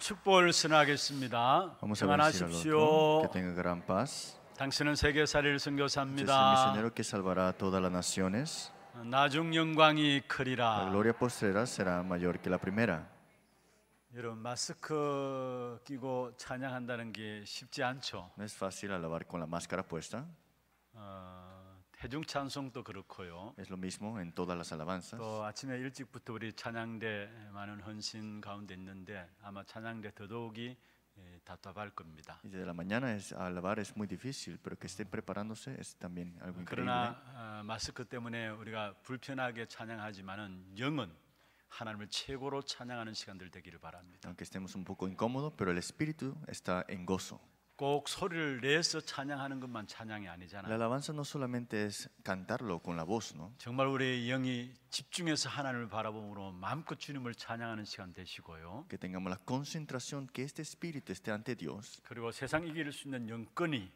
축복을 선하겠습니다. 그만하십시오. 당신은 세계 살릴 선교사입니다. 나중 영광이 크리라. 아, 여러분 마스크 끼고 찬양한다는 게 쉽지 않죠. 어, 해중 찬송도 그렇고요. Es lo mismo en todas las alabanzas. 또 아침에 일찍부터 우리 찬양대 많은 헌신 가운데 있는데 아마 찬양대 더더욱이 답답할 겁니다. Desde la mañana es alabar es muy difícil, pero que estén preparándose es también algo increíble. 그러나 어, 마스크 때문에 우리가 불편하게 찬양하지만은 영은 하나님을 최고로 찬양하는 시간들 되기를 바랍니다. Aunque estemos un poco incómodos, pero el espíritu está en gozo. 꼭 소리를 내서 찬양하는 것만 찬양이 아니잖아요. La alabanza no solamente es cantarlo con la voz, ¿no? 정말 우리의 영이 집중해서 하나님을 바라보므로 마음껏 주님을 찬양하는 시간 되시고요. Que tengamos la concentración que este espíritu esté ante Dios. 그리고 세상 이길 수 있는 영권이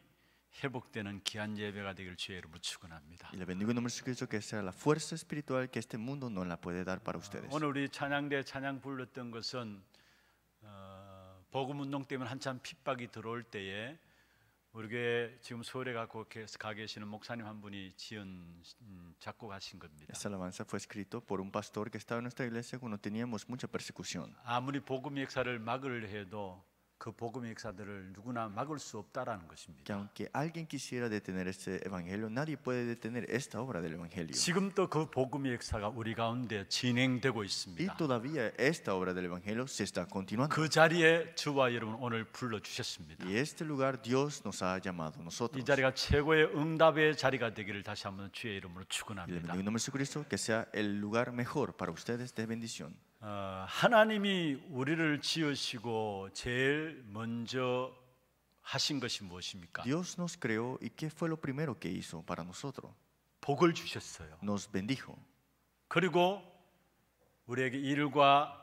회복되는 귀한 예배가 되길 주의 이름으로 축원합니다. Y le bendigo en nombre de Cristo que sea la fuerza espiritual que este mundo no la puede dar para ustedes. 오늘 우리 찬양대 찬양 불렀던 것은 복음 운동 때문에 한참 핍박이 들어올 때에 우리 교회 지금 서울에 갖고 가 계시는 목사님 한 분이 지은 작곡하신 겁니다. Esta alabanza fue escrito por un pastor que estaba en nuestra iglesia cuando teníamos mucha persecución. 아무리 복음 역사를 막으려 해도 그 복음의 역사들을 누구나 막을 수 없다라는 것입니다. Que aunque alguien quisiera detener este evangelio, nadie puede detener esta obra del evangelio. 지금도 그 복음의 역사가 우리 가운데 진행되고 있습니다. Y todavía esta obra del evangelio se está continuando. 그 자리에 주와 여러분 오늘 불러 주셨습니다. Y este lugar Dios nos ha llamado nosotros. 이 자리가 최고의 응답의 자리가 되기를 다시 한번 주의 이름으로 축원합니다. En el nombre de Cristo que sea el lugar mejor para ustedes de bendición. 하나님이 우리를 지으시고 제일 먼저 하신 것이 무엇입니까? Dios nos creó y qué fue lo primero que hizo para nosotros? 복을 주셨어요. Nos bendijo. 그리고 우리에게 일과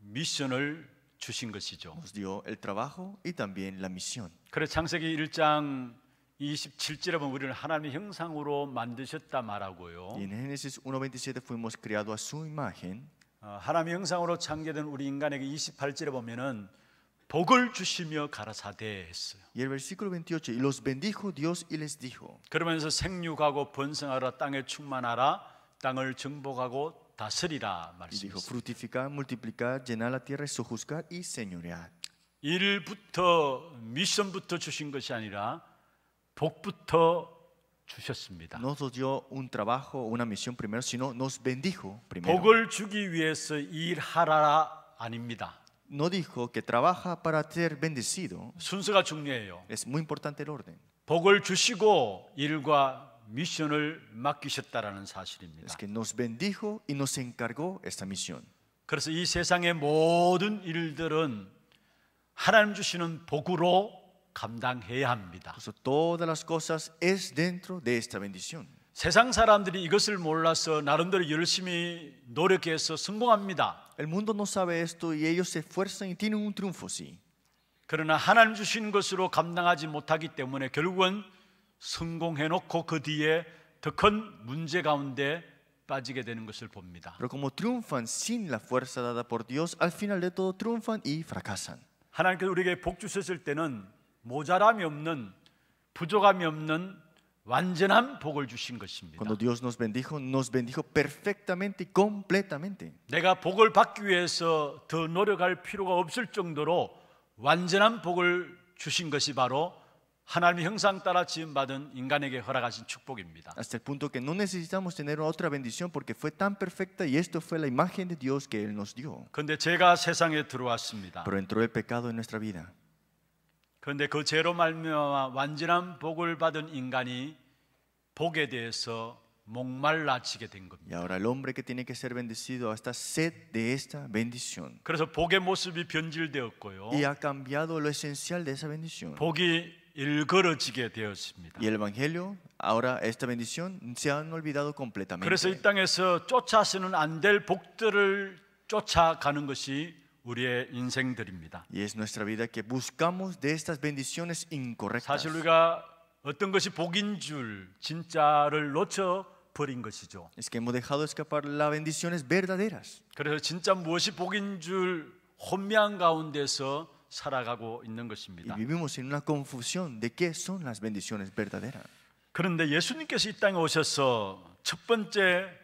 미션을 주신 것이죠. Nos dio el trabajo y también la misión. 그래서 창세기 1장 27절에 보면 우리를 하나님의 형상으로 만드셨다 말하고요. En Génesis 1:27 fuimos creados a su imagen. 하나님의 형상으로 창조된 우리 인간에게 28절에 보면은 복을 주시며 가라사대 했어요. Y el versículo 28, y los bendijo Dios y les dijo. 그러면서 생육하고 번성하라 땅에 충만하라 땅을 정복하고 다스리라 말씀했어요. Dijo fructificar, multiplicar, llenar la tierra, sojuzgar y señorear. 일부터 미션부터 주신 것이 아니라 복부터 주셨습니다. Nos dio un trabajo, una misión primero, sino nos bendijo primero. 복을 주기 위해서 일하라 아닙니다. No dijo que trabaja para ser bendecido. 순서가 중요해요. Es muy importante el orden. 복을 주시고 일과 미션을 맡기셨다라는 사실입니다. Es que nos bendijo y nos encargó esta misión. 그래서 이 세상의 모든 일들은 하나님 주시는 복으로 감당해야 합니다. 그래서 todas las cosas es dentro de esta bendición. 세상 사람들이 이것을 몰라서 나름대로 열심히 노력해서 성공합니다. El mundo no sabe esto y ellos se esfuerzan y tienen un triunfo, sí. 그러나 하나님 주신 것으로 감당하지 못하기 때문에 결국은 성공해 놓고 그 뒤에 더 큰 문제 가운데 빠지게 되는 것을 봅니다. Pero como triunfan sin la fuerza dada por Dios, al final de todo triunfan y fracasan. 하나님께서 우리에게 복 주셨을 때는 모자람이 없는 부족함이 없는 완전한 복을 주신 것입니다. Cuando Dios nos bendijo, nos bendijo perfectamente y completamente. 내가 복을 받기 위해서 더 노력할 필요가 없을 정도로 완전한 복을 주신 것이 바로 하나님의 형상 따라 지음 받은 인간에게 허락하신 축복입니다. Hasta el punto que no necesitamos tener otra bendición porque fue tan perfecta y esto fue la imagen de Dios que él nos dio. 근데 제가 세상에 들어왔습니다. Pero entró el pecado en nuestra vida. 그런데 그 죄로 말미암아 완전한 복을 받은 인간이 복에 대해서 목말라지게 된 겁니다. Y ahora el hombre que tiene que ser bendecido hasta sed de esta bendición. 그래서 복의 모습이 변질되었고요. Y ha cambiado lo esencial de esa bendición. 복이 일그러지게 되었습니다. Y el evangelio ahora esta bendición se han olvidado completamente. 그래서 이 땅에서 쫓아서는 안 될 복들을 쫓아가는 것이 우리의 인생들입니다. Y es nuestra vida que buscamos de estas bendiciones incorrectas. 사실 우리가 어떤 것이 복인 줄 진짜를 놓쳐 버린 것이죠. Es que hemos dejado escapar las bendiciones verdaderas. 그래서 진짜 무엇이 복인 줄 혼미한 가운데서 살아가고 있는 것입니다. Y vivimos en una confusión de qué son las bendiciones verdaderas. 그런데 예수님께서 이 땅에 오셔서 첫 번째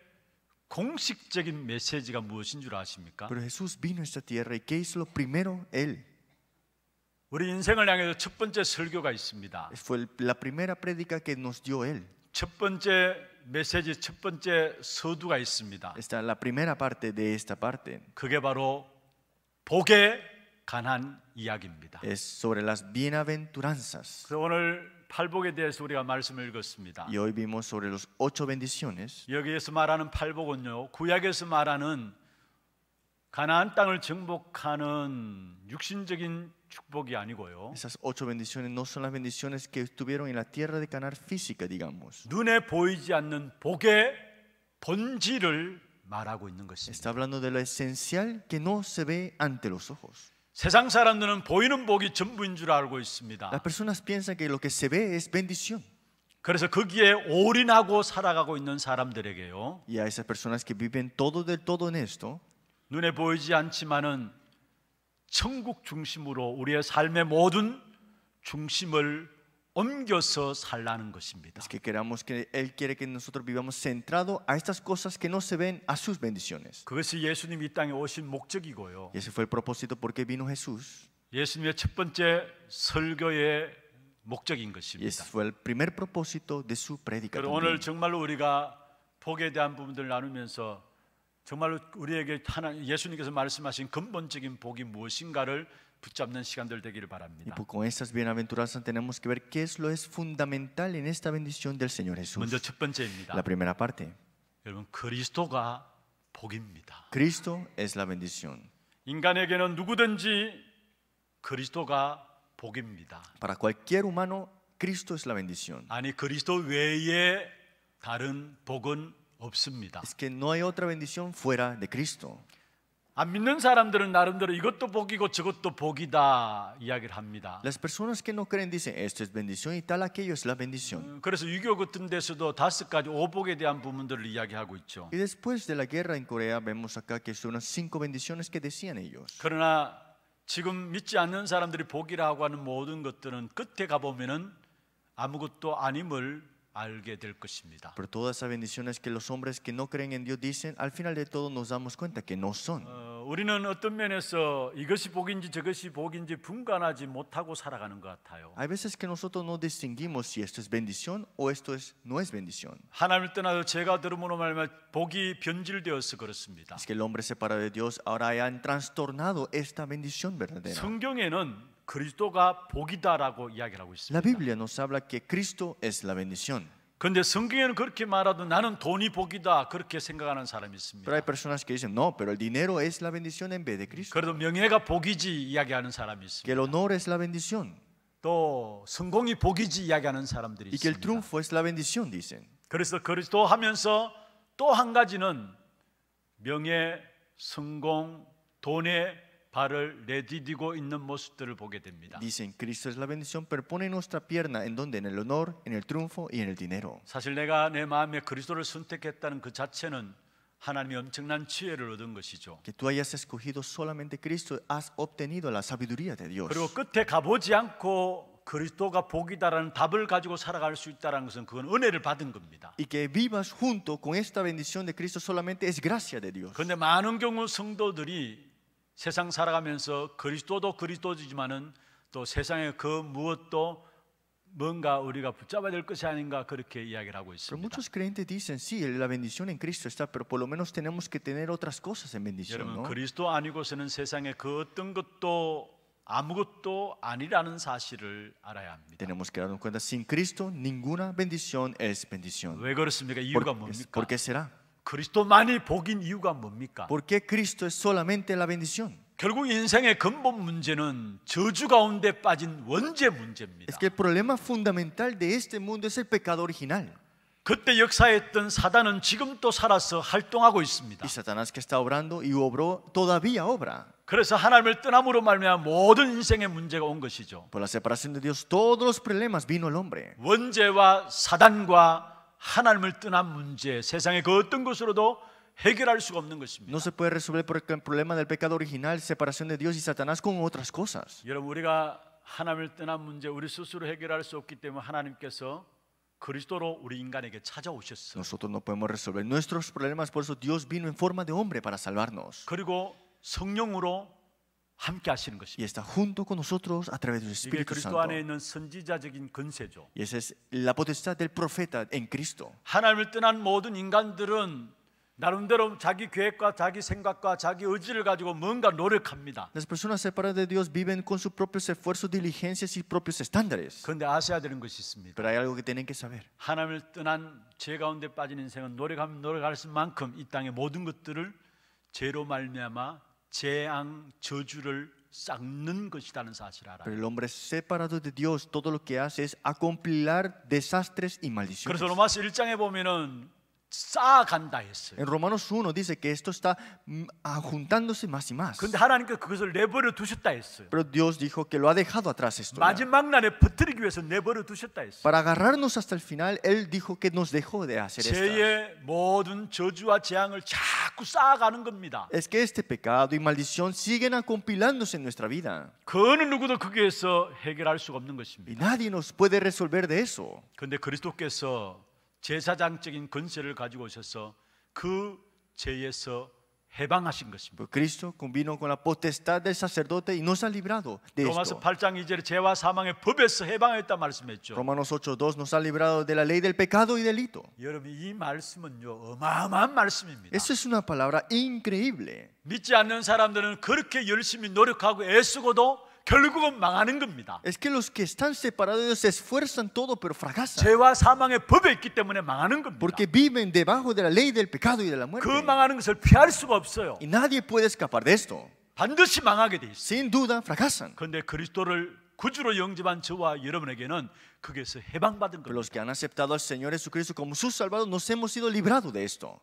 공식적인 메시지가 무엇인 줄 아십니까? Pero Jesús vino a esta tierra y qué hizo lo primero él. 우리 인생을 향해서 첫 번째 설교가 있습니다. Fue la primera prédica que nos dio él. 첫 번째 메시지 첫 번째 서두가 있습니다. Está la primera parte de esta parte. 그게 바로 복의 가난 이야기입니다. Es sobre las bienaventuranzas. 그래서 오늘 팔복에 대해서 우리가 말씀을 읽었습니다. Y hoy vimos sobre los ocho bendiciones. 여기에서 말하는 팔복은요. 구약에서 말하는 가나안 땅을 정복하는 육신적인 축복이 아니고요. Esas ocho bendiciones no son las bendiciones que tuvieron en la tierra de Canaán física, digamos. 눈에 보이지 않는 복의 본질을 말하고 있는 것입니다. Está hablando de lo esencial que no se ve ante los ojos. 세상 사람들은 보이는 복이 전부인 줄 알고 있습니다. Las personas piensan que lo que se ve es bendición. 그래서 거기에 올인하고 살아가고 있는 사람들에게요. Y a esas personas que viven todo del todo en esto. 눈에 보이지 않지만은 천국 중심으로 우리의 삶의 모든 중심을 옮겨서 살라는 것입니다. Es que queramos que él quiere que nosotros vivamos centrado a estas cosas que no se ven a sus bendiciones. 그것이 예수님 이 땅에 오신 목적이고요. Ese fue el propósito por qué vino Jesús. 예수님의 첫 번째 설교의 목적인 것입니다. Ese fue el primer propósito de su predica. 오늘 정말로 우리가 복에 대한 부분들 나누면서 정말로 우리에게 하나 예수님께서 말씀하신 근본적인 복이 무엇인가를 Y pues con estas bienaventuranzas tenemos que ver qué es lo es fundamental en esta bendición del Señor Jesús. La primera parte. Cristo es la bendición. Para cualquier humano Cristo es la bendición. Es que no hay otra bendición fuera de Cristo. 안 믿는 사람들은 나름대로 이것도 복이고 저것도 복이다 이야기를 합니다. Las personas que no creen dicen esto es bendición y tal aquello es la bendición. 그래서 유교 같은 데서도 다섯 가지 오복에 대한 부분들을 이야기하고 있죠. Y después de la guerra en Corea vemos acá que son unas cinco bendiciones que decían ellos. 그러나 지금 믿지 않는 사람들이 복이라고 하는 모든 것들은 끝에 가 보면은 아무것도 아님을 Pero todas esas bendiciones que los hombres que no creen en Dios dicen, al final de todo nos damos cuenta que no son. Hay veces que nosotros no distinguimos si esto es bendición o esto es, no es bendición. Es que el hombre separado de Dios ahora han trastornado esta bendición verdadera. 그리스도가 복이다라고 이야기하고 있습니다. La Biblia nos habla que Cristo es la bendición. 근데 성경에는 그렇게 말하도 나는 돈이 복이다 그렇게 생각하는 사람이 있습니다. Pero hay personas que dicen no, pero el dinero es la bendición en vez de Cristo. 그래도 명예가 복이지 이야기하는 사람이 있습니다. Que el honor es la bendición. 또 성공이 복이지 이야기하는 사람들이 있습니다. Y que el triunfo es la bendición dicen. 그래서 그리스도 하면서 또 한 가지는 명예, 성공, 돈의 발을 내디디고 있는 모습들을 보게 됩니다. Dicen Cristo es la bendición, pero pone nuestra pierna en donde en el honor, en el triunfo y en el dinero. 사실 내가 내 마음에 그리스도를 선택했다는 그 자체는 하나님이 엄청난 지혜를 얻은 것이죠. Que tú hayas escogido solamente Cristo, has obtenido la sabiduría de Dios. 그리고 끝에 가보지 않고 그리스도가 복이다라는 답을 가지고 살아갈 수 있다는 것은 그건 은혜를 받은 겁니다. Y que vivas junto con esta bendición de Cristo solamente es gracia de Dios. 그런데 많은 경우 성도들이 세상 살아가면서 그리스도도 그리스도지만은 또 세상의 그 무엇도 뭔가 우리가 붙잡아야 될 것이 아닌가 그렇게 이야기를 하고 있습니다. Muchos creyentes dicen, sí, la bendición en Cristo está, pero por lo menos tenemos que tener otras cosas en bendición, 여러분, ¿no? 그리스도 아니고서는 세상의 그 어떤 것도 아무것도 아니라는 사실을 알아야 합니다. Tenemos que darnos cuenta sin Cristo ninguna bendición es bendición. 왜 그렇습니까? 이유가 뭡니까? ¿Por qué será? 그리스도만이 복인 이유가 뭡니까? Porque Cristo es solamente la bendición. 결국 인생의 근본 문제는 저주 가운데 빠진 원죄 문제입니다. Es que el problema fundamental de este mundo es el pecado original. 그때 역사했던 사단은 지금도 살아서 활동하고 있습니다. Y Satanás que está obrando y obró todavía obra. 그래서 하나님을 떠남으로 말미암아 모든 인생의 문제가 온 것이죠. Por la separación de Dios todos los problemas vino el hombre. 원죄와 사단과 No se puede resolver por el problema del pecado original, separación de Dios y Satanás con otras cosas. Nosotros no podemos resolver nuestros problemas, por eso Dios vino en forma de hombre para salvarnos. 그리고 성령으로 함께 하시는 것입니다. Y está junto con nosotros a través del Espíritu Santo. 안에 있는 선지자적인 근세죠. Y esa es la potestad del profeta en Cristo. 하나님을 떠난 모든 인간들은 나름대로 자기 계획과 자기 생각과 자기 의지를 가지고 뭔가 노력합니다. Las personas separadas de Dios viven con sus propios esfuerzos, diligencias y propios estándares. 그런데 아셔야 되는 것이 있습니다. Pero hay algo que tienen que saber. 하나님을 떠난 죄 가운데 빠진 인생은 노력하면 노력할 만큼 이 땅의 모든 것들을 죄로 말미암아 재앙 저주를 쌓는 것이라는 사실을 알아요. Pero el hombre separado de Dios todo lo que hace es acompilar desastres y maldiciones. 그래서 로마서 1장에 보면은 En Romanos 1 dice que esto está mm, juntándose más y más. Pero Dios dijo que lo ha dejado atrás esto. Para agarrarnos hasta el final, él dijo que nos dejó de hacer esto. Es que este pecado y maldición siguen acompilándose en nuestra vida. Y nadie nos puede resolver de eso. 제사장적인 권세를 가지고 오셔서 그 죄에서 해방하신 것입니다. Cristo combinó con la potestad del sacerdote y nos ha librado de 로마서 8장 2절에 죄와 사망의 법에서 해방했다 말씀했죠. Romanos 8:2 nos ha librado de la ley del pecado y delito. 여러분 이 말씀은요 어마어마한 말씀입니다. Esa es una palabra increíble. 믿지 않는 사람들은 그렇게 열심히 노력하고 애쓰고도 결국은 망하는 겁니다. Es que los que están separados de Dios se esfuerzan todo pero fracasan. 죄와 사망의 법에 있기 때문에 망하는 겁니다. Porque viven debajo de la ley del pecado y de la muerte. 그 망하는 것을 피할 수가 없어요. Y nadie puede escapar de esto. 반드시 망하게 돼 있어요. Sin duda fracasan. 그런데 그리스도를 구주로 영접한 저와 여러분에게는 그게서 해방받은 겁니다. Los que han aceptado al Señor Jesucristo como su Salvador nos hemos sido librados de esto.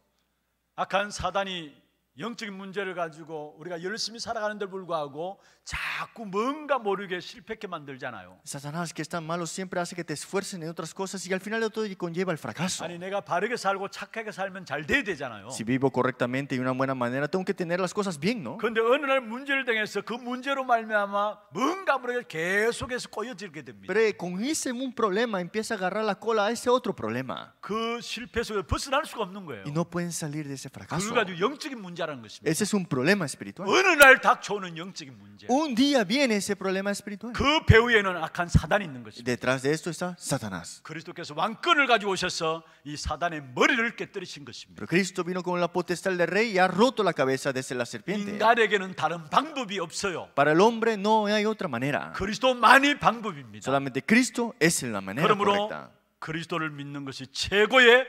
악한 사단이 영적인 문제를 가지고 우리가 열심히 살아가는데 불구하고 자꾸 뭔가 모르게 실패케 만들잖아요. Satanás que es tan malo siempre hace que te esfuerces en otras cosas y al final de todo conlleva el fracaso. 아니 내가 바르게 살고 착하게 살면 잘 돼야 되잖아요. Si vivo correctamente y una buena manera tengo que tener las cosas bien, ¿no? 근데 어느 날 문제를 당해서 그 문제로 말미암아 뭔가 모르게 계속해서 꼬여들게 됩니다. Pero con ese un problema empieza a agarrar la cola a ese otro problema. 그 실패 속에 벗어날 수가 없는 거예요. Y no pueden salir de ese fracaso. 그걸 가지고 영적인 문제 문제라는 것입니다. Ese es un problema espiritual. 어느 날 닥쳐오는 영적인 문제. Un día viene ese problema espiritual. 그 배후에는 악한 사단이 있는 것입니다. Detrás de esto está Satanás. 그리스도께서 왕권을 가지고 오셔서 이 사단의 머리를 깨뜨리신 것입니다. Pero Cristo vino con la potestad del rey y ha roto la cabeza de la serpiente. 인간에게는 다른 방법이 없어요. Para el hombre no hay otra manera. 그리스도만이 방법입니다. Solamente Cristo es la manera 그러므로 correcta. 그리스도를 믿는 것이 최고의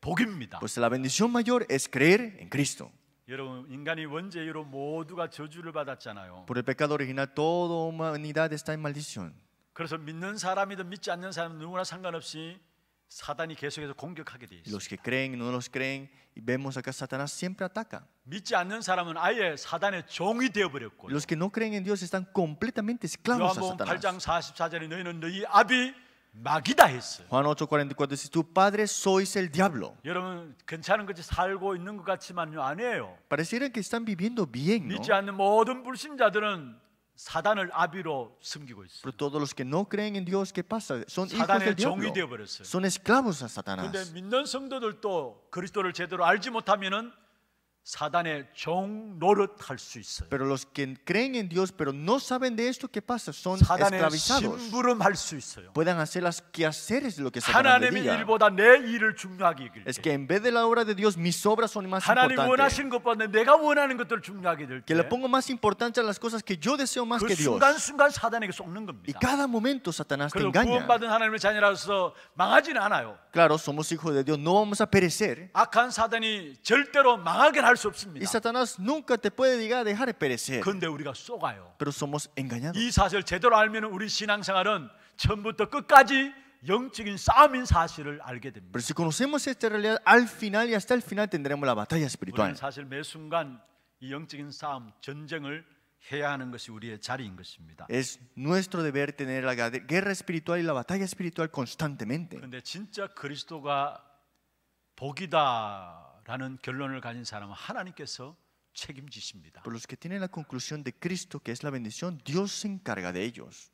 복입니다. Pues la bendición mayor es creer en Cristo. 여러분 인간이 원죄로 모두가 저주를 받았잖아요. Por el pecado original toda humanidad está en maldición. 그래서 믿는 사람이든 믿지 않는 사람 누구나 상관없이 사단이 계속해서 공격하게 돼 있어요. Los que creen, no los creen, y vemos acá Satanás siempre ataca. 믿지 않는 사람은 아예 사단의 종이 되어 버렸고. Los que no creen en Dios están completamente esclavos a Satanás. 요한복음 8장 44절에 너희는 너희 아비 마귀다 했어요. Juan 8:44 dice, "Tu padre sois el diablo." 여러분 괜찮은 것이 살고 있는 것 같지만요 아니에요. Pareciera que están viviendo bien, ¿no? 믿지 않는 모든 불신자들은 사단을 아비로 숨기고 있어요. Pero todos los que no creen en Dios, ¿qué pasa? Son hijos del 사단의 종이 diablo. 되어 버렸어요. Son esclavos a Satanás. 근데 믿는 성도들도 그리스도를 제대로 알지 못하면은 Pero los que creen en Dios pero no saben de esto, ¿qué pasa? Son esclavizados. Pueden hacer las quehaceres de lo que Satanás le diga. Es que en vez de la obra de Dios, mis obras son más importantes. Que le pongo más importancia a las cosas que yo deseo más que Dios. Y cada momento Satanás te engaña. Claro, somos hijos de Dios, no vamos a perecer. 수 없습니다. Y Satanás nunca te puede diga, dejar perecer. 근데 우리가 속아요. Pero somos engañados. 이 사실 제대로 알면 우리 신앙생활은 처음부터 끝까지 영적인 싸움인 사실을 알게 됩니다. Pero si conocemos esta realidad, al final y hasta el final tendremos la batalla espiritual. 우리는 사실 매 순간 이 영적인 싸움, 전쟁을 해야 하는 것이 우리의 자리인 것입니다. Es nuestro deber tener la guerra espiritual y la batalla espiritual constantemente. 근데 진짜 그리스도가 복이다 라는 결론을 가진 사람은 하나님께서 책임지십니다. Por los que tienen la conclusión de Cristo, que es la bendición, Dios se encarga de ellos.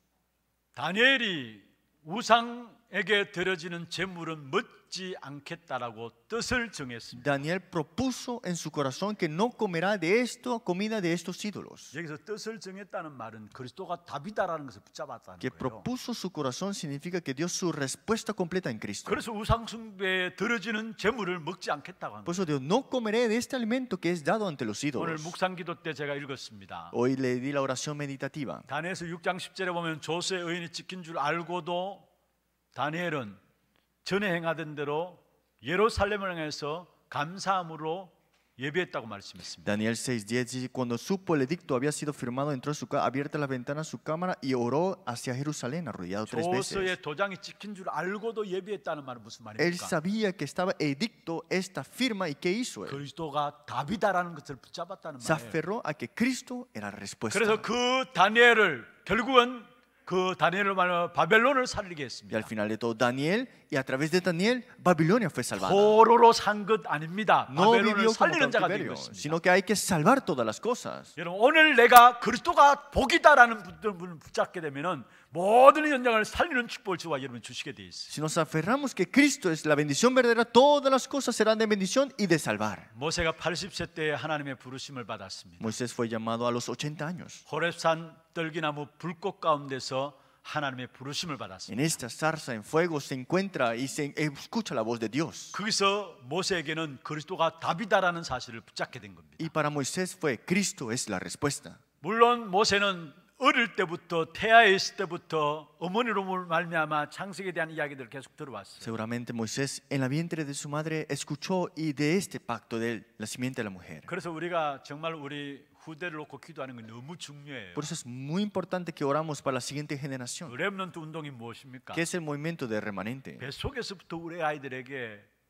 다니엘이 우상 에게 드려지는 제물은 먹지 않겠다라고 뜻을 정했습니다. Daniel propuso en su corazón que no comerá de esto comida de estos ídolos. 여기서 뜻을 정했다는 말은 그리스도가 답이다라는 것을 붙잡았다는 que 거예요. Que propuso su corazón significa que dio su respuesta completa en Cristo. 그래서 우상 숭배에 드려지는 제물을 먹지 않겠다고 한 거예요. Por eso dijo no comeré de este alimento que es dado ante los ídolos. 오늘 묵상 기도 때 제가 읽었습니다. Hoy le di la oración meditativa. 다니엘서 6장 10절에 보면 조세 의인이 지킨 줄 알고도 다니엘은 전에 행하던 대로 예루살렘을 향해서 감사함으로 예비했다고 말씀했습니다. Daniel 6:10 cuando supo el edicto había sido firmado entró su abierta la ventana su cámara y oró hacia Jerusalén arrodillado tres veces. 조서의 도장이 찍힌 줄 알고도 예비했다는 말은 무슨 말입니까? Él sabía que estaba edicto esta firma y qué hizo él. 그리스도가 답이다라는 것을 붙잡았다는 말이에요. Se aferró a que Cristo era la respuesta. 그래서 그 다니엘을 결국은 Y al final de todo Daniel y a través de Daniel Babilonia fue salvada. No vivió como cautiverio, sino que hay que salvar todas las cosas. 여러분 오늘 내가 그리스도가 복이다라는 분을 붙잡게 되면은 Si nos aferramos que Cristo es la bendición verdadera, todas las cosas serán de bendición y de salvar. Moisés fue llamado a los 80 años. En esta zarza en fuego se encuentra y se escucha la voz de Dios. Y para Moisés fue Cristo es la respuesta. Seguramente Moisés en la vientre de su madre escuchó y de este pacto del nacimiento de la mujer. Por eso es muy importante que oramos para la siguiente generación. que es el movimiento de remanente?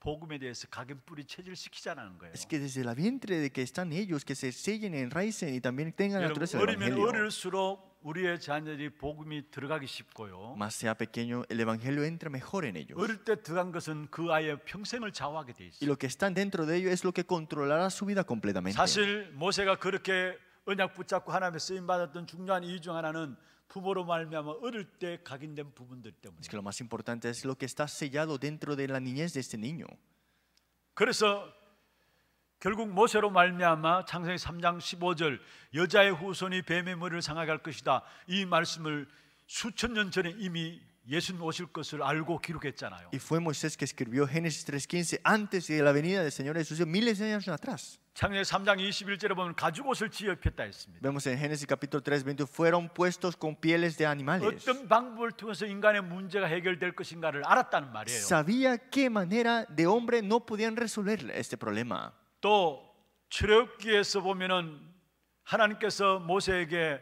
복음에 대해서 각인 뿌리 체질시키자는 거예요. Es que desde la vientre de que están ellos que se sellen, enraicen y también tengan la naturaleza del evangelio. 어리면 어릴수록 우리의 자녀들이 복음이 들어가기 쉽고요. Más sea pequeño, el evangelio entra mejor en ellos. 어릴 때 들어간 것은 그 아이의 평생을 좌우하게 돼 있어요. Y lo que están dentro de ellos es lo que controlará su vida completamente. 사실 모세가 그렇게 언약 붙잡고 하나님의 쓰임 받았던 중요한 이유 중 하나는 Es que lo más importante es lo que está sellado dentro de la niñez de este niño. 그래서 결국 모세로 말미암아 창세기 3장 15절 여자의 후손이 뱀의 머리를 상하게 할 것이다. 이 말씀을 수천 년 전에 이미 예수님 오실 것을 알고 기록했잖아요. Y fue Moisés que escribió Génesis 3:15 antes de la venida del Señor Jesús, miles de años atrás. 창세 3장 21절에 보면 가죽 옷을 지어입혔다 했습니다. Vemos en Génesis capítulo 3:20 fueron puestos con pieles de animales. 어떤 방법을 통해서 인간의 문제가 해결될 것인가를 알았다는 말이에요. Sabía qué manera de hombre no podían resolver este problema. 또 출애굽기에서 보면은 하나님께서 모세에게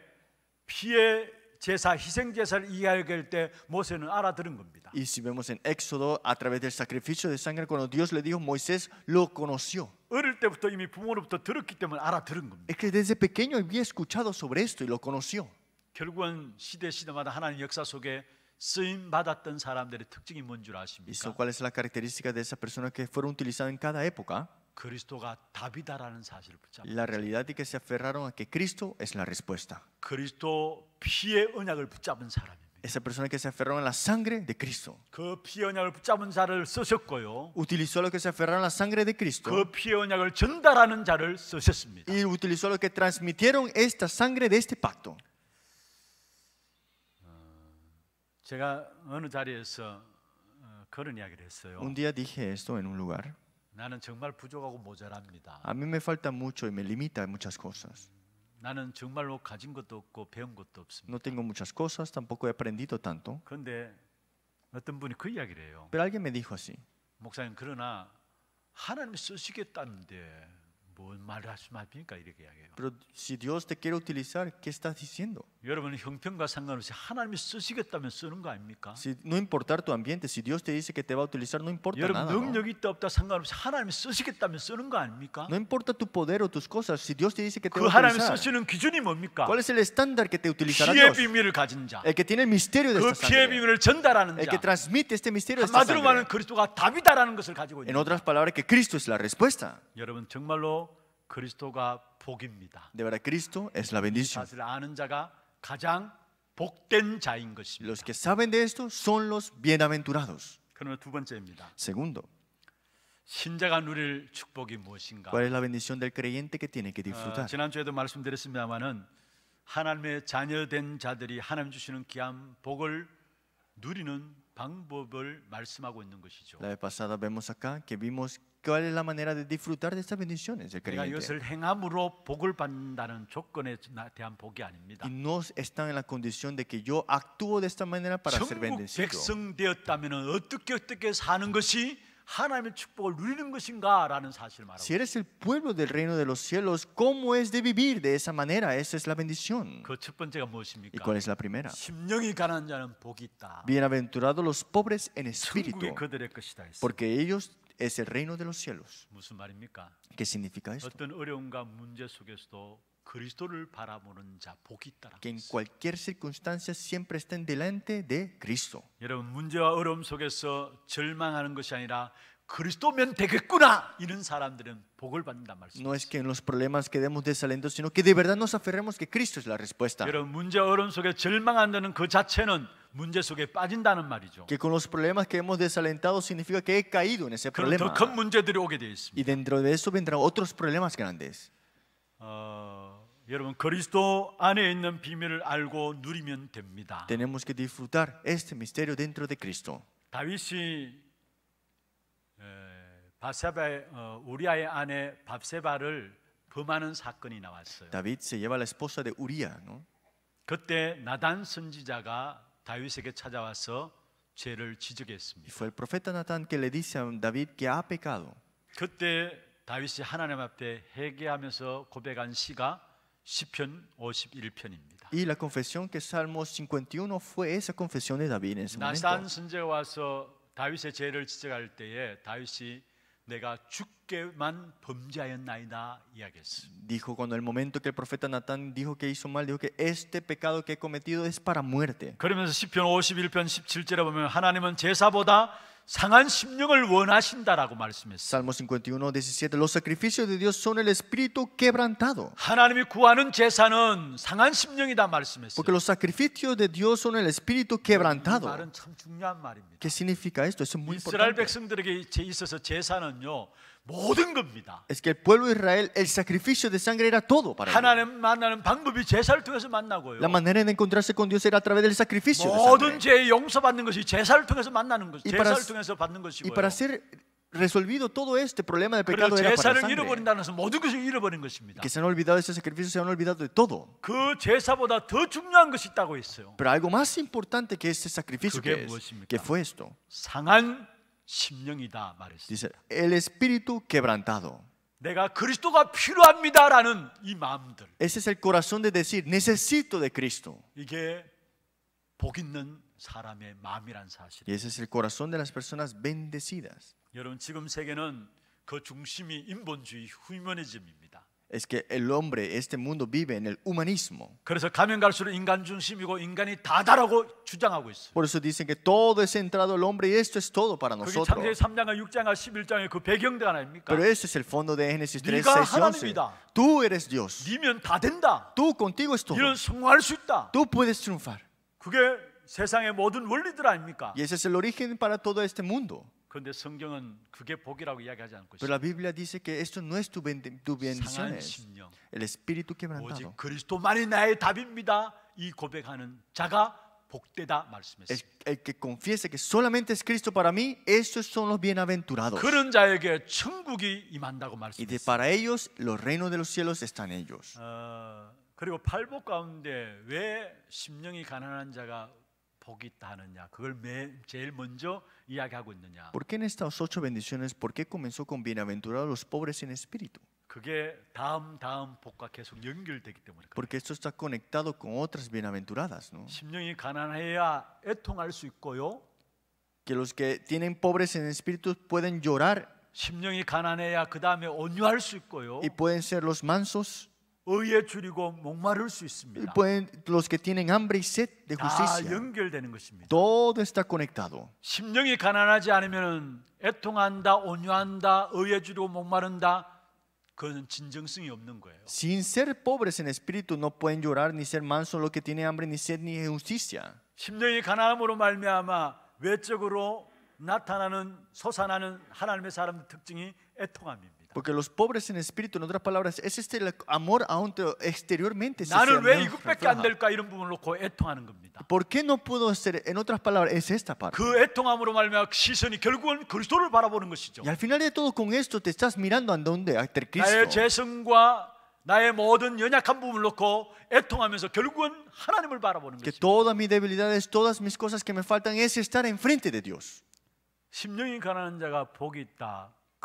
피의 제사 희생 제사를 이야기할 때 모세는 알아들은 겁니다. Y si vemos en Éxodo a través del sacrificio de sangre cuando Dios le dijo Moisés lo conoció. 어릴 때부터 이미 부모로부터 들었기 때문에 알아들은 겁니다. Es que desde pequeño había escuchado sobre esto y lo conoció. 결국은 시대 시대마다 하나님 역사 속에 쓰임 받았던 사람들의 특징이 뭔 줄 아십니까? ¿Y cuál es la característica de esa persona que fueron utilizadas en cada época? La realidad es que se aferraron a que Cristo es la respuesta. Esa persona que se aferró a la sangre de Cristo. Utilizó lo que se aferraron a la sangre de Cristo. Y utilizó lo que transmitieron esta sangre de este pacto. Un día dije esto en un lugar. 나는 정말 부족하고 모자랍니다. A mí me falta mucho y me limita en muchas cosas. 나는 정말로 가진 것도 없고 배운 것도 없습니다. No tengo muchas cosas, tampoco he aprendido tanto. 그런데 어떤 분이 그 이야기를 해요. Pero alguien me dijo así. 목사님 그러나 하나님 쓰시겠다는데 Pero si Dios te quiere utilizar, ¿qué estás diciendo? no importa tu ambiente, si Dios te dice que te va a utilizar, no importa nada. No importa tu poder o tus cosas, si Dios te dice que te va a utilizar. ¿Cuál es el estándar que te utilizará Dios? El que tiene el misterio de esta El que transmite este misterio de esta En otras palabras, que Cristo es la respuesta. 그리스도가 복입니다. De verdad Cristo es la bendición. 사실 아는 자가 가장 복된 자인 것입니다. Los que saben de esto son los bienaventurados. 그러면 두 번째입니다. Segundo. 신자가 누릴 축복이 무엇인가? ¿Cuál es la bendición del creyente que tiene que disfrutar? 어, 지난주에도 말씀드렸습니다마는 하나님의 자녀된 자들이 하나님 주시는 귀한 복을 누리는 방법을 말씀하고 있는 것이죠. La vez pasada vemos acá que vimos ¿Cuál es la manera de disfrutar de estas bendiciones Y no están en la condición de que yo actúo de esta manera para ser bendecido. Si eres el pueblo del reino de los cielos, ¿cómo es de vivir de esa manera? Esa es la bendición. ¿Y cuál es la primera? Bienaventurados los pobres en espíritu, porque ellos es el reino de los cielos. ¿Qué significa esto? Que en cualquier circunstancia siempre estén delante de Cristo. No es que en los problemas quedemos desalentos, sino que de verdad nos aferremos que Cristo es la respuesta. 문제 속에 빠진다는 말이죠. Que con los problemas que hemos desalentado significa que he caído en ese problema. 더큰 문제들이 오게 되어 있습니다. Y dentro de eso vendrán otros problemas grandes. 어, 여러분 그리스도 안에 있는 비밀을 알고 누리면 됩니다. Tenemos que disfrutar este misterio dentro de Cristo. 다윗이 바세바의 어, 우리아의 아내 밥세바를 범하는 사건이 나왔어요. David se lleva la esposa de Uría, no? 그때 나단 선지자가 다윗에게 찾아와서 죄를 지적했습니다. Fue el profeta Natán que le dice a David que ha pecado. 그때 다윗이 하나님 앞에 회개하면서 고백한 시가 시편 51편입니다. Y la confesión que Salmo 51 fue esa confesión de David en ese momento. 나산 선지자가 와서 다윗의 죄를 지적할 때에 다윗이 내가 죽 Dijo cuando el momento que el profeta Natán dijo que hizo mal, dijo que este pecado que he cometido es para muerte. Salmo 51 17 보면 하나님은 제사보다 상한 심령을 원하신다라고 말씀했어요. Salmo Los sacrificios de Dios son el espíritu quebrantado. 하나님이 구하는 제사는 상한 심령이다 말씀했어요. Porque los sacrificios de Dios son el espíritu quebrantado. ¿Qué significa esto? Es muy importante. 이스라엘 백성들에게 있어서 제사는요. Es que el pueblo de Israel el sacrificio de sangre era todo para 하나님 La manera de encontrarse con Dios era a través del sacrificio Y para ser resolvido todo este problema de pecado era para sangre. Que se han olvidado de ese sacrificio, se han olvidado de todo. Pero algo más importante que ese sacrificio que, fue esto. 상한 심령이다 말했어요. Dice, el espíritu quebrantado. 내가 그리스도가 필요합니다라는 이 마음들. Ese es el corazón de decir necesito de Cristo. 이게 복 있는 사람의 마음이란 사실. Ese es el corazón de las personas bendecidas. 여러분 지금 세계는 그 중심이 인본주의 휴머니즘입니다. es que el hombre, este mundo vive en el humanismo. Por eso dicen que todo es centrado el hombre y esto es todo para nosotros. Pero es el fondo de Génesis 3, 6, Tú eres Dios. Tú contigo es todo. Tú puedes triunfar. Y ese es el origen para todo este mundo. 그런데 성경은 그게 복이라고 이야기하지 않고 Pero la Biblia dice que esto no es tu, bend tu bendición, es el espíritu quebrantado. 오직 그리스도만이 나의 답입니다. 이 고백하는 자가 복되다 말씀했어요. El, el que confiese que solamente es Cristo para mí, esos son los bienaventurados. 그런 자에게 천국이 임한다고 말씀했어요. Y de para ellos los reinos de los cielos están ellos. 어, 그리고 팔복 가운데 왜 심령이 가난한 자가 ¿Por qué en estas ocho bendiciones, por qué comenzó con bienaventurados los pobres en espíritu? Porque esto está conectado con otras bienaventuradas, ¿no? Que los que tienen pobres en espíritu pueden llorar. Y pueden ser los mansos. 의에 줄이고 목마를 수 있습니다. Pueden, los que tienen hambre y sed de justicia. 다 연결되는 것입니다. Todo está conectado. 심령이 가난하지 않으면 애통한다, 온유한다, 의에 줄이고 목마른다. 그는 진정성이 없는 거예요. Sin ser pobres en espíritu no pueden llorar ni ser mansos los que tienen hambre ni sed ni justicia. 심령이 가난함으로 말미암아 외적으로 나타나는 솟아나는 하나님의 사람들 특징이 애통함입니다. Porque los pobres en espíritu, en otras palabras, es este el amor aún exteriormente. ¿Por qué no puedo hacer? En otras palabras, es esta parte. Y al final de todo, con esto te estás mirando a dónde? A Cristo. 나의 모든 연약한 Todas mis debilidades, todas mis cosas que me faltan es estar enfrente de Dios.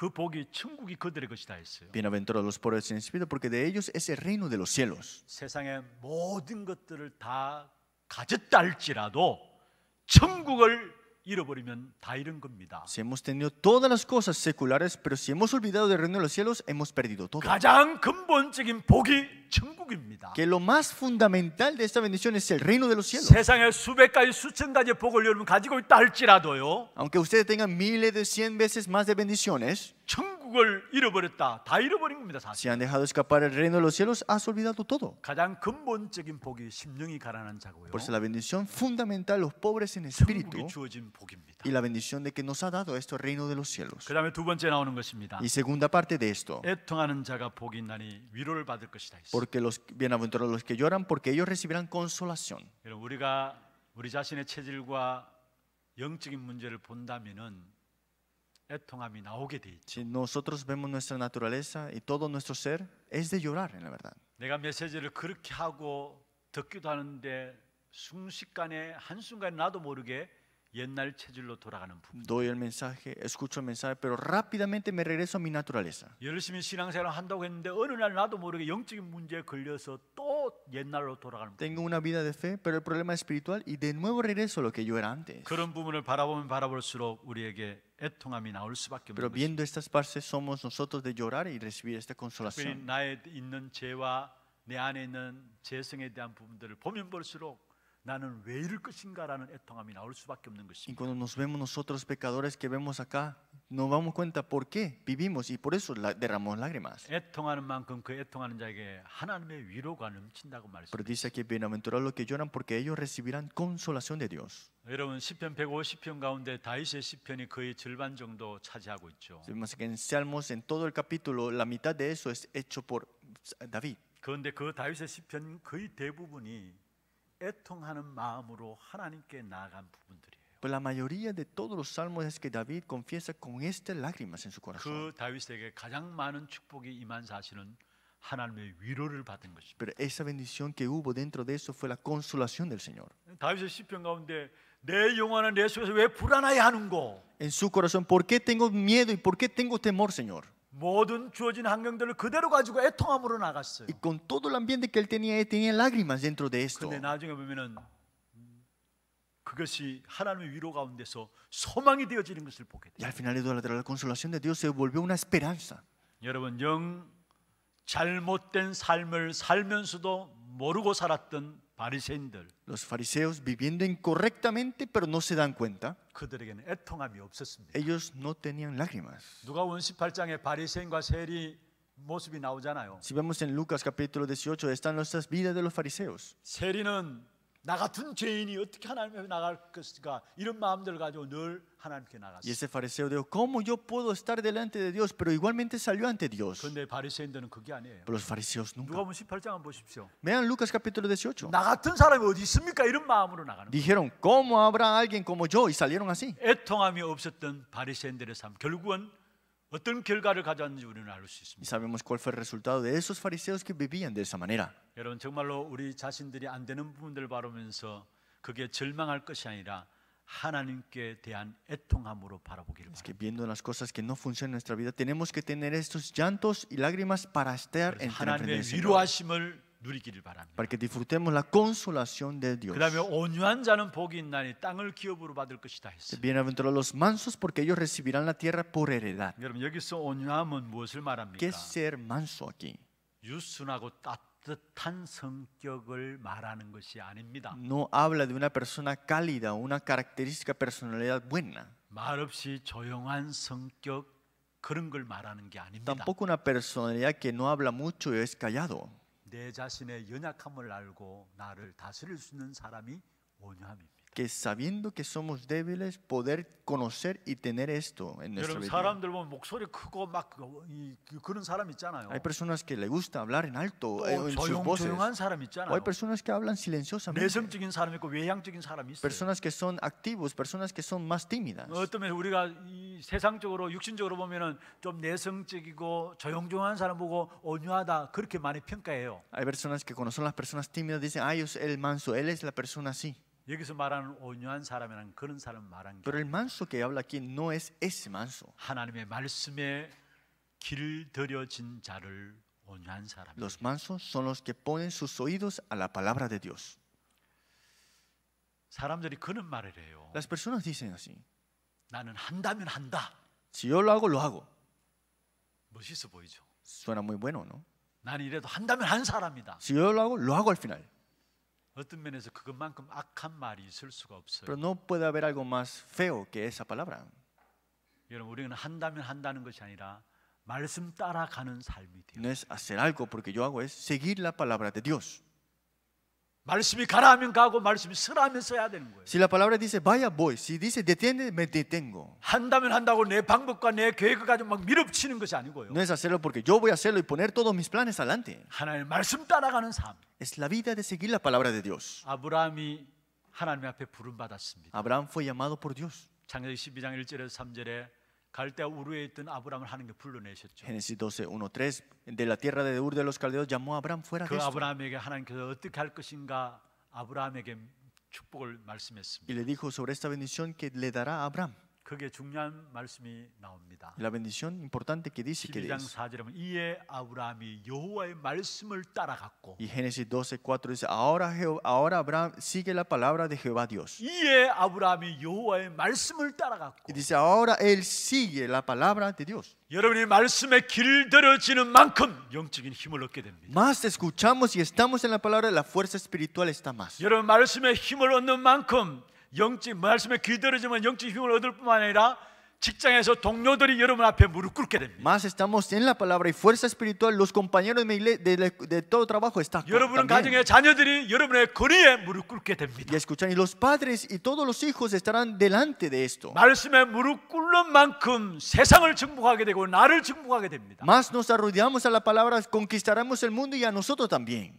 그 복이 천국이 그들의 것이다 했어요. Bienaventurados los pobres en espíritu porque de ellos es el reino de los cielos. 세상의 모든 것들을 다 가졌다 할지라도 천국을 Si hemos tenido todas las cosas seculares, pero si hemos olvidado del reino de los cielos, hemos perdido todo. Que lo más fundamental de esta bendición es el reino de los cielos. Aunque ustedes tengan miles de cien veces más de bendiciones, 천국을 잃어버렸다. 다 잃어버린 겁니다. 사실. Si han dejado escapar el reino de los cielos, has olvidado todo. 가장 근본적인 복이 심령이 가난한 자고요. Por eso la bendición fundamental los pobres en espíritu 주어진 복입니다. y la bendición de que nos ha dado esto el reino de los cielos. 그다음에 두 번째 나오는 것입니다. Y segunda parte de esto. 애통하는 자가 복이 있나니 위로를 받을 것이다. Porque los bienaventurados los que lloran, porque ellos recibirán consolación. 우리가 우리 자신의 체질과 영적인 문제를 본다면은 Si nosotros vemos nuestra naturaleza y todo nuestro ser es de llorar en la verdad. 내가 메시지를 그렇게 하고 듣기도 하는데 순식간에 한순간 나도 모르게 옛날 체질로 돌아가는 부분. Doy el mensaje, escucho el mensaje, pero rápidamente me regreso a mi naturaleza. 열심히 신앙생활 한다고 했는데 어느 날 나도 모르게 영적인 문제에 걸려서 또 옛날로 돌아가는 부분. Tengo una vida de fe, pero el problema es espiritual y de nuevo regreso a lo que yo era antes. 그런 부분을 바라보면 바라볼수록 우리에게 Pero viendo estas partes somos nosotros de llorar y recibir esta consolación. Y cuando nos vemos nosotros pecadores que vemos acá nos damos cuenta por qué vivimos y por eso derramamos lágrimas. Pero dice que bienaventurados los que lloran porque ellos recibirán consolación de Dios. 여러분 시편 150편 가운데 다윗의 시편이 거의 절반 정도 차지하고 있죠. En Salmos en todo el capítulo la mitad de eso es hecho por David. 그런데 그 다윗의 시편 거의 대부분이 애통하는 마음으로 하나님께 나아간 부분들이 pero la mayoría de todos los salmos es que David confiesa con estas lágrimas en su corazón. Pero esa bendición que hubo dentro de eso fue la consolación del Señor. En su corazón, ¿por qué tengo miedo y por qué tengo temor, Señor? Y con todo el ambiente que él tenía, él tenía lágrimas dentro de esto. 그것이 하나님의 위로 가운데서 소망이 되어지는 것을 보게 됩니다. Y al final de la consolación de Dios se volvió una esperanza. 여러분 영 잘못된 삶을 살면서도 모르고 살았던 바리새인들. Los fariseos viviendo incorrectamente pero no se dan cuenta. 그들에게는 애통함이 없었습니다. Ellos no tenían lágrimas. 누가복음 18장에 바리새인과 세리 모습이 나오잖아요. Si vemos en Lucas capítulo 18 están nuestras vidas de los fariseos. 세리는 나 같은 죄인이 어떻게 하나님 앞에 나갈 것인가 이런 마음들을 가지고 늘 하나님께 나갔어요. Y ese fariseo dijo, ¿cómo yo puedo estar delante de Dios? Pero igualmente salió ante Dios. 근데 바리새인들은 그게 아니에요. Pero los fariseos nunca. 누가복음 18장 한번 보십시오. Vean Lucas capítulo 18. 나 같은 사람이 어디 있습니까? 이런 마음으로 나가는. Dijeron, ¿cómo habrá alguien como yo? Y salieron así. 애통함이 없었던 바리새인들의 삶 결국은 어떤 결과를 가져왔는지 우리는 알 수 있습니다. Y sabemos cuál fue el resultado de esos fariseos que vivían de esa manera. 여러분 정말로 우리 자신들이 안 되는 부분들 바라면서 그게 절망할 것이 아니라 하나님께 대한 애통함으로 바라보기를 es que viendo las cosas que no funcionan en nuestra vida tenemos que tener estos llantos y lágrimas para estar en frente del Señor. 하나님의 위로하심을 Para que disfrutemos la consolación de Dios. viene 온유한 자는 los mansos porque ellos recibirán la tierra por heredad. ¿Qué ser manso aquí? No habla de una persona cálida, una característica personalidad buena. Tampoco una personalidad que no habla mucho y es callado. 내 자신의 연약함을 알고 나를 다스릴 수 있는 사람이 온유함입니다. que sabiendo que somos débiles poder conocer y tener esto en nuestra Hay personas que le gusta hablar en alto eh, o en sus voces. Hay personas que hablan silenciosamente. Personas que son activos, personas que son más tímidas. Hay personas que conocen las personas tímidas dicen, es el manso, él es la persona así." 여기서 말하는 온유한 사람이란 그런 사람 말한 게 Pero el manso que habla aquí no es ese manso. 하나님의 말씀에 길들여진 자를 온유한 사람. Los mansos son los que ponen sus oídos a la palabra de Dios. 사람들이 그런 말을 해요. Las personas dicen así. 나는 한다면 한다. Si yo lo hago, lo hago. 멋있어 보이죠. Suena muy bueno, ¿no? 난 이래도 한다면 한 사람이다. Si yo lo hago, lo hago al final. Pero no puede haber algo más feo que esa palabra. No es hacer algo porque yo hago es seguir la palabra de Dios. 말씀이 가라 하면 가고 말씀이 서라 하면 서야 되는 거예요. Si la palabra dice vaya voy, si dice detiene me detengo. 한다면 한다고 내 방법과 내 계획을 가지고 막 밀어붙이는 것이 아니고요. No es hacerlo porque yo voy a hacerlo y poner todos mis planes adelante. 하나님의 말씀 따라가는 삶. Es la vida de seguir la palabra de Dios. 아브라함이 하나님 앞에 부름 받았습니다. Abraham fue llamado por Dios. 창세기 12장 1절에서 3절에 우르에 Génesis 121 de la tierra de Ur de los caldeos llamó a Abraham fuera de 그 Y le dijo sobre esta bendición que le dará Abraham. La bendición importante que dice que es. Y Génesis 12:4 dice, ahora ahora Abraham sigue la palabra de Jehová Dios. Y dice, ahora él sigue la palabra de Dios. Más escuchamos y estamos en la palabra, la fuerza espiritual está más. Más estamos en la palabra y fuerza espiritual, los compañeros de, de, de todo trabajo están. 여러분은 Y escuchan y los padres y todos los hijos estarán delante de esto. Más nos arrodillamos a la palabra, conquistaremos el mundo y a nosotros también.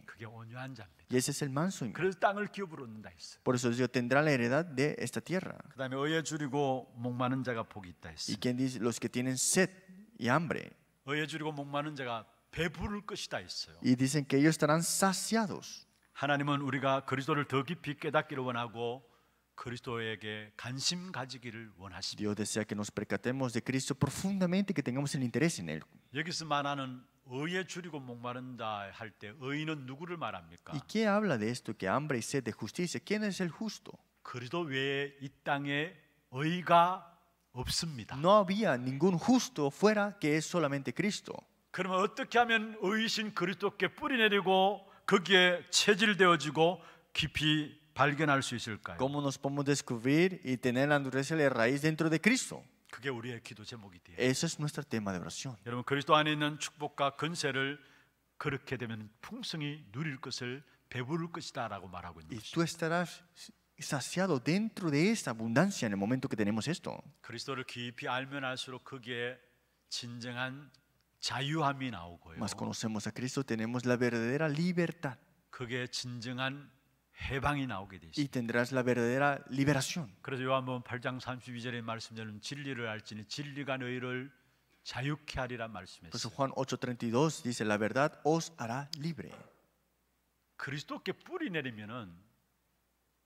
소유한 자입니다. Y ese es el manso. 그래서 땅을 기업으로 얻는다 했어요. Por eso yo tendrá la heredad de esta tierra. 그다음에 의에 줄이고 목마른 자가 복이 있다 했어요. Y quien dice los que tienen sed y hambre. 의에 줄이고 목마른 자가 배부를 것이다 했어요. Y dicen que ellos estarán saciados. 하나님은 우리가 그리스도를 더 깊이 깨닫기를 원하고 그리스도에게 관심 가지기를 원하십니다. Dios desea que nos percatemos de Cristo profundamente, que tengamos el interés en él. 여기서 말하는 의에 줄이고 목마른다 할 때 의인은 누구를 말합니까? ¿Y qué habla de esto que hambre y sed de justicia? ¿Quién es el justo? 그리스도 외에 이 땅에 의가 없습니다. No había ningún justo fuera que es solamente Cristo. 그러면 어떻게 하면 의신 그리스도께 뿌리내리고 거기에 체질되어지고 깊이 발견할 수 있을까요? ¿Cómo nos podemos descubrir y tener la naturaleza y la raíz dentro de Cristo? 그게 우리의 기도 제목이 돼요. Ese es nuestro tema de oración. 여러분 그리스도 안에 있는 축복과 근세를 그렇게 되면 풍성히 누릴 것을 배부를 것이다라고 말하고 있는 것이죠. Y tú estarás saciado dentro de esa abundancia en el momento que tenemos esto. 그리스도를 깊이 알면 알수록 그게 진정한 자유함이 나오고요. Más conocemos a Cristo, tenemos la verdadera libertad. 그게 진정한 해방이 나오게 돼 있어요. Y tendrás la verdadera liberación. 그래서 요한복음 8장 32절의 말씀처럼 진리를 알지니 진리가 너희를 자유케 하리라 말씀했어요. 그래서 Juan 8:32 dice la verdad os hará libre. 그리스도께 뿌리 내리면은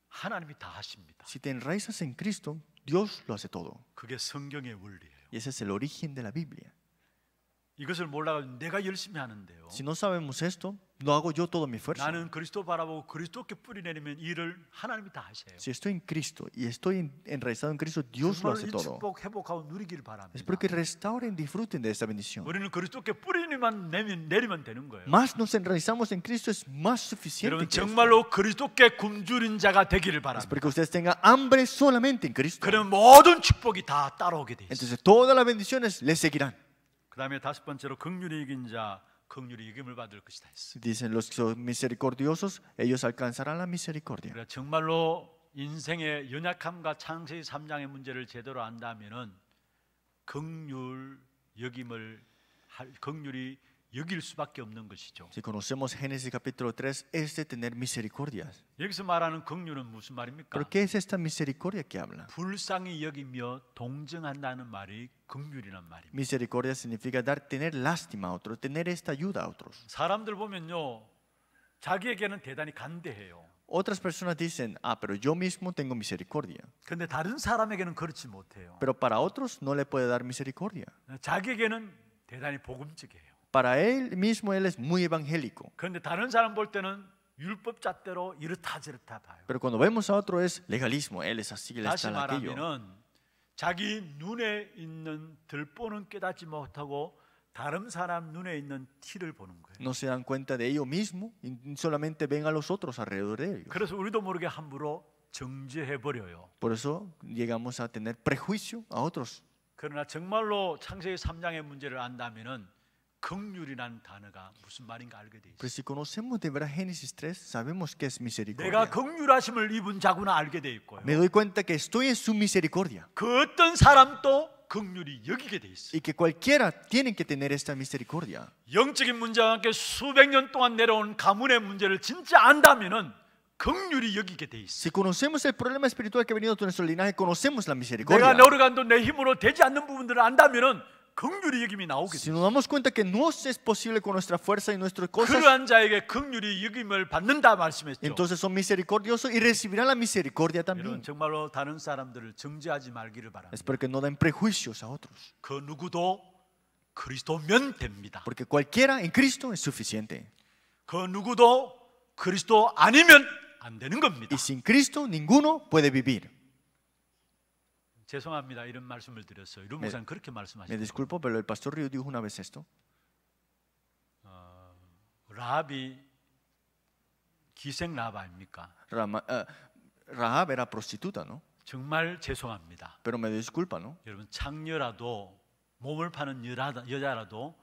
하나님이 다 하십니다. Si te enraizas en Cristo, Dios lo hace todo. 그게 성경의 원리예요. Y ese es el origen de la Biblia. 이것을 몰라 내가 열심히 하는데요. Si no sabemos esto, no hago yo todo mi fuerza. Si estoy en Cristo y estoy enraizado en Cristo, Dios lo hace todo. es porque restauren, disfruten de esa bendición. Más nos enraizamos en Cristo es más suficiente. es porque ustedes tengan hambre solamente en Cristo. Entonces todas las bendiciones les seguirán. 긍휼의 여김을 받을 것이다 했어요. Dicen los misericordiosos, ellos alcanzarán la misericordia. 그래 정말로 인생의 연약함과 창세기 3장의 문제를 제대로 안다면은 긍휼 여김을 긍휼이 여길 수밖에 없는 것이죠. Si conocemos Génesis capítulo 3 es de tener misericordias. 여기서 말하는 긍휼은 무슨 말입니까? ¿Pero qué es esta misericordia que habla? 불쌍히 여기며 동정한다는 말이 긍휼이란 말입니다. Misericordia significa dar tener lástima a otros, tener esta ayuda a otros. 사람들 보면요. 자기에게는 대단히 간대해요. Otras personas dicen, ah, pero yo mismo tengo misericordia. 근데 다른 사람에게는 그렇지 못해요. Pero para otros no le puede dar misericordia. 자기에게는 대단히 복음적이에요. Para él mismo él es muy evangélico. Pero cuando vemos a otro es legalismo, él es así, él es aquello. 자기 No se dan cuenta de ello mismo, solamente ven a los otros alrededor de ellos. Por eso llegamos a tener prejuicio a otros. 그러나 정말로 창세기 3장의 문제를 안다면은 긍휼이란 단어가 무슨 말인가 알게 돼 있어요. Pues si conocemos de verdad Génesis 3, sabemos que es misericordia. 내가 긍휼하심을 입은 자구나 알게 돼 있고요. Me doy cuenta que estoy en su misericordia. 그 어떤 사람도 긍휼이 여기게 돼 있어요. Y que cualquiera tiene que tener esta misericordia. 영적인 문제와 함께 수백 년 동안 내려온 가문의 문제를 진짜 안다면은 긍휼이 여기게 돼 있어. Si conocemos el problema espiritual que ha venido de nuestro linaje, conocemos la misericordia. 내가 노력한도 내 힘으로 되지 않는 부분들을 안다면은 Si nos damos cuenta que no es posible con nuestra fuerza y nuestras cosas, entonces son misericordiosos y recibirán la misericordia también. Espero que no den prejuicios a otros. Porque cualquiera en Cristo es suficiente. Y sin Cristo ninguno puede vivir. 죄송합니다. 이런 말씀을 드렸어요. 류 목사님 그렇게 말씀하셨어요. Me disculpo, pero el pastor Ryu dijo una vez esto. 어, 라합이 기생 라합 아닙니까? 라마, 어, 라합 era prostituta, no? 정말 죄송합니다. Pero me disculpa, no? 여러분 창녀라도 몸을 파는 여라, 여자라도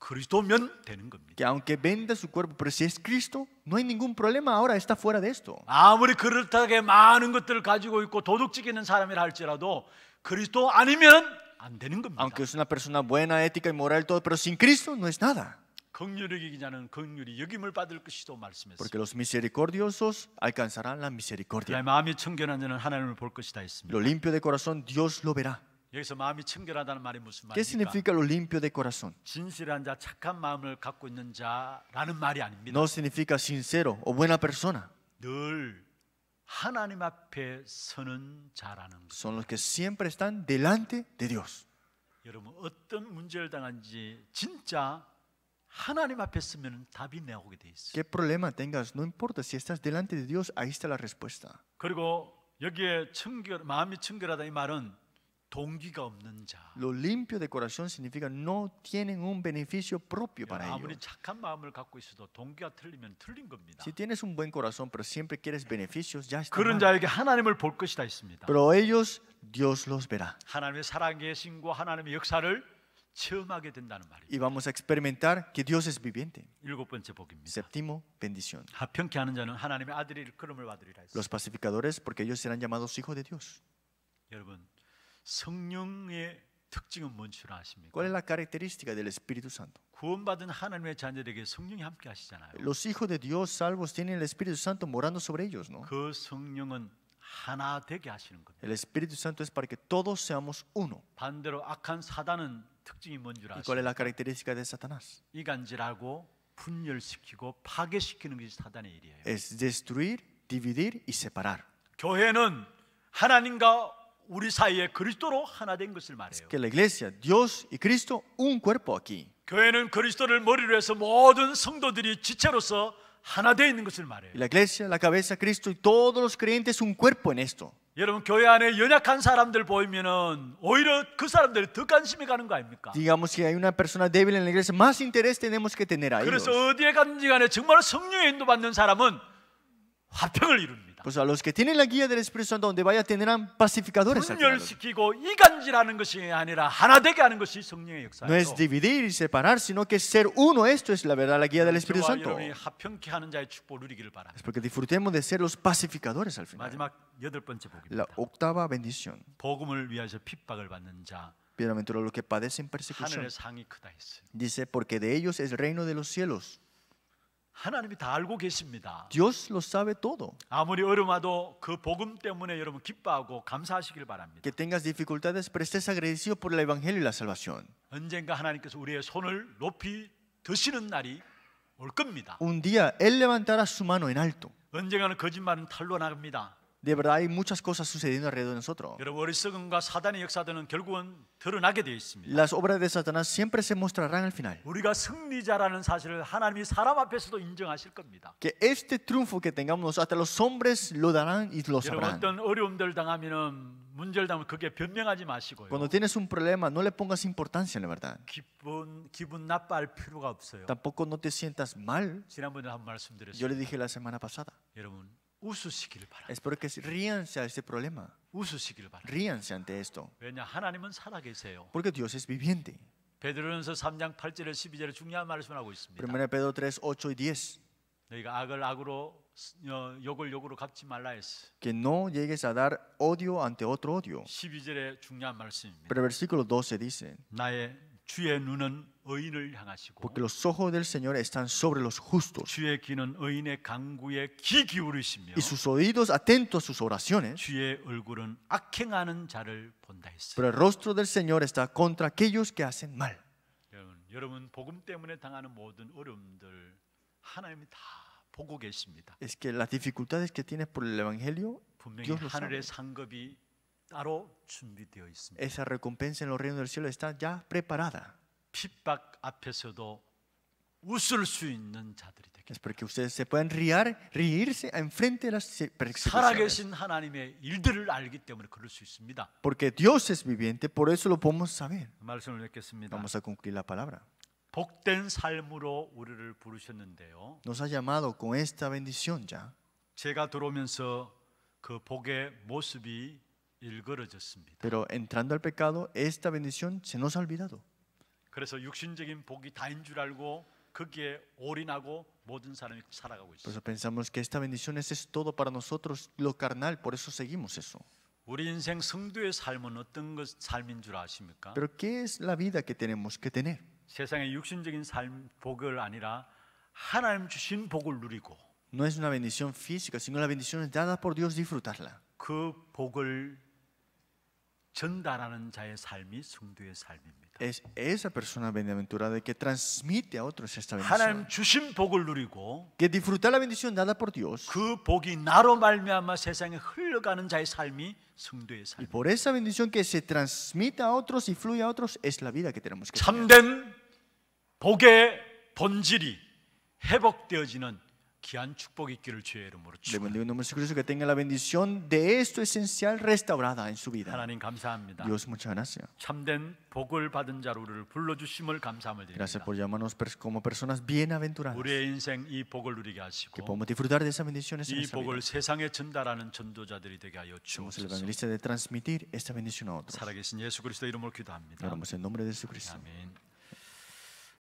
Cristo면 되는 겁니다. Que aunque venda su cuerpo, pero si es Cristo, no hay ningún problema ahora, está fuera de esto. 아무리 그럴듯하게 많은 것들을 가지고 있고 도덕적인 사람이라 할지라도 그리스도 아니면 안 되는 겁니다. Aunque es una persona buena, ética y moral todo, pero sin Cristo no es nada. 긍휼히 자는 긍휼히 여김을 받을 것이도 말씀했습니다. Porque los misericordiosos alcanzarán la misericordia. 마음이 청결한 자는 하나님을 볼 것이다 했습니다. Lo limpio de corazón Dios lo verá. 여기서 마음이 청결하다는 말이 무슨 말입니까? ¿Qué significa lo limpio de corazón? 진실한 자, 착한 마음을 갖고 있는 자라는 말이 아닙니다. No significa sincero o buena persona. 늘 하나님 앞에 서는 자라는 것. Son los que siempre están delante de Dios. 여러분 어떤 문제를 당한지 진짜 하나님 앞에 쓰면 답이 나오게 돼 있어요. ¿Qué problema tengas? No importa si estás delante de Dios, ahí está la respuesta. 그리고 여기에 청결 마음이 청결하다 이 말은 Lo limpio de corazón significa no tienen un beneficio propio para ellos. Si tienes un buen corazón pero siempre quieres beneficios, ya está Pero ellos Dios los verá. Y vamos a experimentar que Dios es viviente. Séptimo, bendición. Los pacificadores porque ellos serán llamados hijos de Dios. 성령의 특징은 뭔 줄 아십니까? ¿Cuál es la característica del Espíritu Santo? 구원받은 하나님의 자녀들에게 성령이 함께 하시잖아요. Los hijos de Dios salvos tienen el Espíritu Santo morando sobre ellos, ¿no? 그 성령은 하나 되게 하시는 겁니다. El Espíritu Santo es para que todos seamos uno. 반대로 악한 사단은 특징이 뭔 줄 아십니까? ¿Cuál es la característica de Satanás? 이간질하고 분열시키고 파괴시키는 것이 사단의 일이에요. Es destruir, dividir y separar. 교회는 하나님과 우리 사이에 그리스도로 하나 된 것을 말해요. Que la iglesia, Dios y Cristo, un cuerpo aquí. 교회는 그리스도를 머리로 해서 모든 성도들이 지체로서 하나 되어 있는 것을 말해요. La iglesia, la cabeza Cristo y todos los creyentes un cuerpo en esto. 여러분 교회 안에 연약한 사람들 보이면은 오히려 그 사람들이 더 관심이 가는 거 아닙니까? Digamos que hay una persona débil en la iglesia, más interés tenemos que tener a ellos. 그래서 어디에 간지 간에 정말 성령의 인도받는 사람은 화평을 이룹니다. Pues a los que tienen la guía del Espíritu Santo donde vaya tendrán pacificadores. al final No es dividir y separar, sino que ser uno. Esto es la verdad, la guía del Espíritu Santo. Es porque disfrutemos de ser los pacificadores al final. La octava bendición. 복음을 위하여 los que padecen persecución. Dice porque de ellos es el reino de los cielos. 하나님이 다 알고 계십니다. Dios lo sabe todo. 아무리 어려워도 그 복음 때문에 여러분 기뻐하고 감사하시길 바랍니다. Que tengas dificultades, pero estés agradecido por el evangelio y la salvación. 언젠가 하나님께서 우리의 손을 높이 드시는 날이 올 겁니다. Un día él levantará su mano en alto. 언젠가는 거짓말은 탄로 나갑니다. De verdad hay muchas cosas sucediendo alrededor de nosotros. Las obras de Satanás siempre se mostrarán al final. Que este triunfo que tengamos hasta los hombres lo darán y lo sabrán. Cuando tienes un problema no le pongas importancia, la verdad. Tampoco no te sientas mal. Yo le dije la semana pasada. 웃으시기를 바랍니다. Espero que ríanse a este problema. 웃으시기를 바랍니다. Ríanse ante esto. 왜냐 하나님은 살아계세요. Porque Dios es viviente. 베드로전서 3장 8절에 12절에 중요한 말씀을 하고 있습니다. 1 Pedro 3:8 y 10. 너희가 악을 악으로 욕을 욕으로 갚지 말라 했어. Que no llegues a dar odio ante otro odio. 12절에 중요한 말씀입니다. Pero versículo 12 dice. 나의 Porque los ojos del Señor están sobre los justos. Y sus oídos atentos a sus oraciones. Pero el rostro del Señor está contra aquellos que hacen mal. Es que las dificultades que tienes por el Evangelio, Dios sabe. Esa recompensa en los reinos del cielo está ya preparada. Es porque ustedes se pueden riar, reírse frente de las persecuciones. Porque Dios es viviente, por eso lo podemos saber. Vamos a concluir la palabra. Nos ha llamado con esta bendición ya. Pero entrando al pecado, esta bendición se nos ha olvidado. Por eso pensamos que esta bendición es, todo para nosotros, lo carnal, por eso seguimos eso. Pero ¿qué es la vida que tenemos que tener? No es una bendición física, sino la bendición dada por Dios disfrutarla. 그 복을 전달하는 자의 삶이 성도의 삶입니다. Es esa persona bienaventurada que transmite a otros esta bendición. 하나님 주신 복을 누리고 que disfruta la bendición dada por Dios. 그 복이 나로 말미암아 세상에 흘러가는 자의 삶이 성도의 삶. Y por esa bendición que se transmite a otros y fluye a otros es la vida que tenemos que tener. 참된 복의 본질이 회복되어지는 Le bendigo un nombre de Jesucristo que tenga la bendición de esto esencial restaurada en su vida. Dios, muchas gracias. Gracias por llamarnos como personas bienaventuradas. Que podamos disfrutar de esa bendición en nuestra vida. Somos el evangelista de transmitir esta bendición a otros. Oramos en nombre de Jesucristo. Amén.